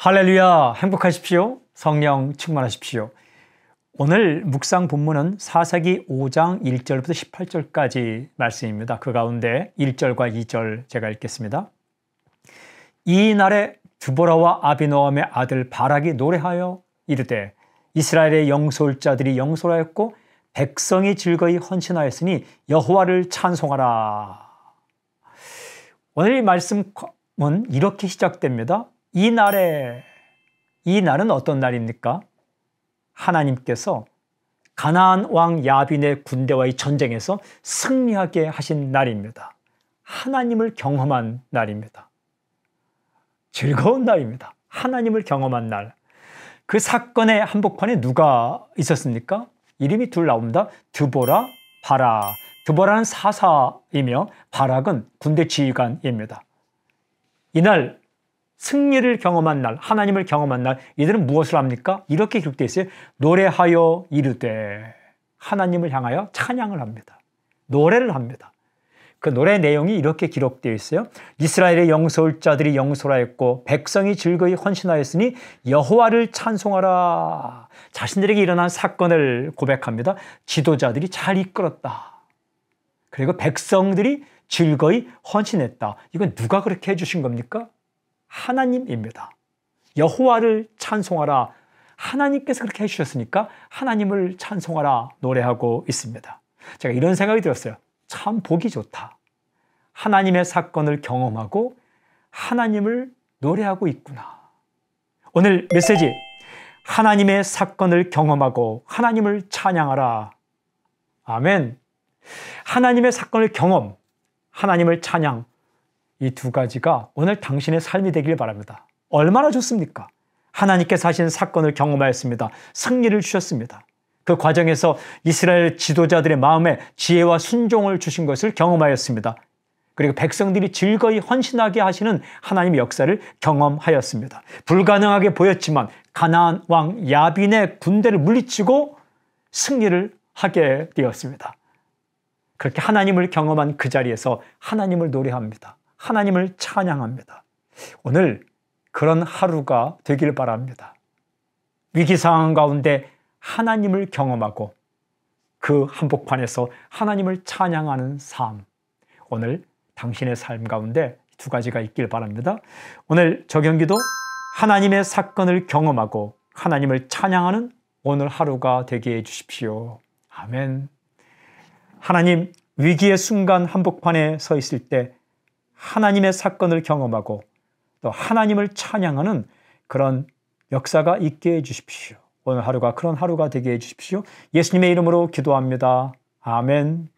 할렐루야 행복하십시오 성령 충만하십시오 오늘 묵상 본문은 사사기 5장 1절부터 18절까지 말씀입니다 그 가운데 1절과 2절 제가 읽겠습니다 이 날에 두보라와 아비노함의 아들 바락이 노래하여 이르되 이스라엘의 영솔자들이 영솔하였고 백성이 즐거이 헌신하였으니 여호와를 찬송하라 오늘 말씀은 이렇게 시작됩니다 이 날에 이 날은 어떤 날입니까? 하나님께서 가나안 왕 야빈의 군대와의 전쟁에서 승리하게 하신 날입니다. 하나님을 경험한 날입니다. 즐거운 날입니다. 하나님을 경험한 날. 그 사건의 한복판에 누가 있었습니까? 이름이 둘 나옵니다. 드보라, 바라. 드보라는 사사이며 바락은 군대 지휘관입니다. 이날 승리를 경험한 날, 하나님을 경험한 날, 이들은 무엇을 합니까? 이렇게 기록되어 있어요. 노래하여 이르되 하나님을 향하여 찬양을 합니다. 노래를 합니다. 그 노래 내용이 이렇게 기록되어 있어요. 이스라엘의 영솔자들이 영솔하였고 백성이 즐거이 헌신하였으니 여호와를 찬송하라. 자신들에게 일어난 사건을 고백합니다. 지도자들이 잘 이끌었다. 그리고 백성들이 즐거이 헌신했다. 이건 누가 그렇게 해주신 겁니까? 하나님입니다. 여호와를 찬송하라. 하나님께서 그렇게 해주셨으니까 하나님을 찬송하라 노래하고 있습니다. 제가 이런 생각이 들었어요. 참 보기 좋다. 하나님의 사건을 경험하고 하나님을 노래하고 있구나. 오늘 메시지. 하나님의 사건을 경험하고 하나님을 찬양하라. 아멘. 하나님의 사건을 경험, 하나님을 찬양, 이두 가지가 오늘 당신의 삶이 되길 바랍니다. 얼마나 좋습니까? 하나님께서 하신 사건을 경험하였습니다. 승리를 주셨습니다. 그 과정에서 이스라엘 지도자들의 마음에 지혜와 순종을 주신 것을 경험하였습니다. 그리고 백성들이 즐거이 헌신하게 하시는 하나님의 역사를 경험하였습니다. 불가능하게 보였지만 가나안 왕 야빈의 군대를 물리치고 승리를 하게 되었습니다. 그렇게 하나님을 경험한 그 자리에서 하나님을 노래합니다. 하나님을 찬양합니다. 오늘 그런 하루가 되길 바랍니다. 위기 상황 가운데 하나님을 경험하고 그 한복판에서 하나님을 찬양하는 삶. 오늘 당신의 삶 가운데 두 가지가 있길 바랍니다. 오늘 저경기도 하나님의 사건을 경험하고 하나님을 찬양하는 오늘 하루가 되게 해 주십시오. 아멘. 하나님, 위기의 순간 한복판에 서 있을 때 하나님의 사건을 경험하고 또 하나님을 찬양하는 그런 역사가 있게 해주십시오. 오늘 하루가 그런 하루가 되게 해주십시오. 예수님의 이름으로 기도합니다. 아멘.